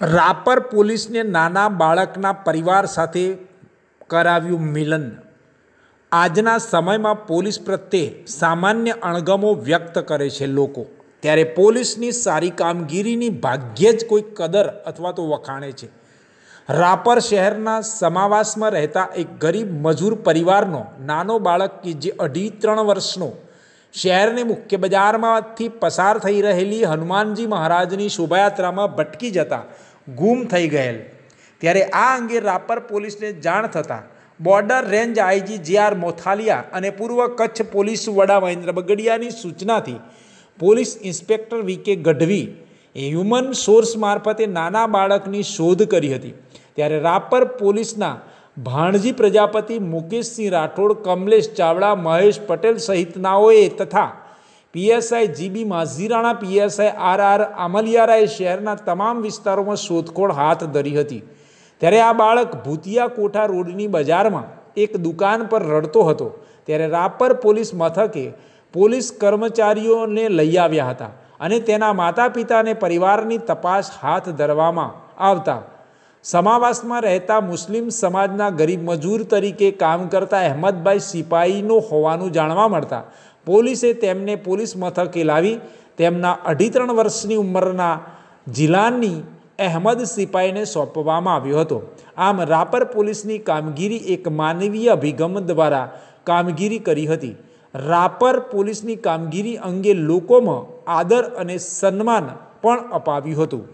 રાપર પોલીસને નાના બાળકના પરિવાર સાથે કરાવ્યું મિલન આજના સમયમાં પોલીસ પ્રત્યે સામાન્ય અણગમો વ્યક્ત કરે છે લોકો ત્યારે પોલીસની સારી કામગીરીની ભાગ્યે જ કોઈ કદર અથવા તો વખાણે છે રાપર શહેરના સમાવાસમાં રહેતા એક ગરીબ મજૂર પરિવારનો નાનો બાળક કે જે અઢી ત્રણ વર્ષનો શહેરની મુખ્ય બજારમાંથી પસાર થઈ રહેલી હનુમાનજી મહારાજની શોભાયાત્રામાં ભટકી જતા ગુમ થઈ ગયેલ ત્યારે આ અંગે રાપર પોલીસને જાણ થતાં border range IG J R Mothaliya અને પૂર્વ કચ્છ પોલીસ વડા મહેન્દ્ર બગડિયાની સૂચનાથી police inspector V K Gadhvi એ હ્યુમન સોર્સ મારફતે નાના બાળકની શોધ કરી હતી ત્યારે રાપર પોલીસના ભાણજી પ્રજાપતિ મુકેશસિંહ રાઠોડ કમલેશ ચાવડા મહેશ પટેલ સહિતનાઓએ તથા PSI G B Majhirana PSI R R આમલિયારાએ શહેરના તમામ વિસ્તારોમાં શોધખોળ હાથ ધરી હતી ત્યારે આ બાળક ભૂતિયા કોઠા રોડની બજારમાં એક દુકાન પર રડતો હતો ત્યારે રાપર પોલીસ મથકે પોલીસ કર્મચારીઓને લઈ આવ્યા હતા અને તેના માતા પિતા પરિવારની તપાસ હાથ ધરવામાં આવતા સમાવાસમાં રહેતા મુસ્લિમ સમાજના ગરીબ મજૂર તરીકે કામ કરતા અહેમદભાઈ સિપાહીનો હોવાનું જાણવા મળતા પોલીસે તેમને પોલીસ મથકે લાવી તેમના અઢી ત્રણ વર્ષની ઉંમરના જિલ્લાની અહેમદ સિપાહીને સોંપવામાં આવ્યો હતો આમ રાપર પોલીસની કામગીરી એક માનવીય અભિગમ દ્વારા કામગીરી કરી હતી રાપર પોલીસની કામગીરી અંગે લોકોમાં આદર અને સન્માન પણ અપાવ્યું હતું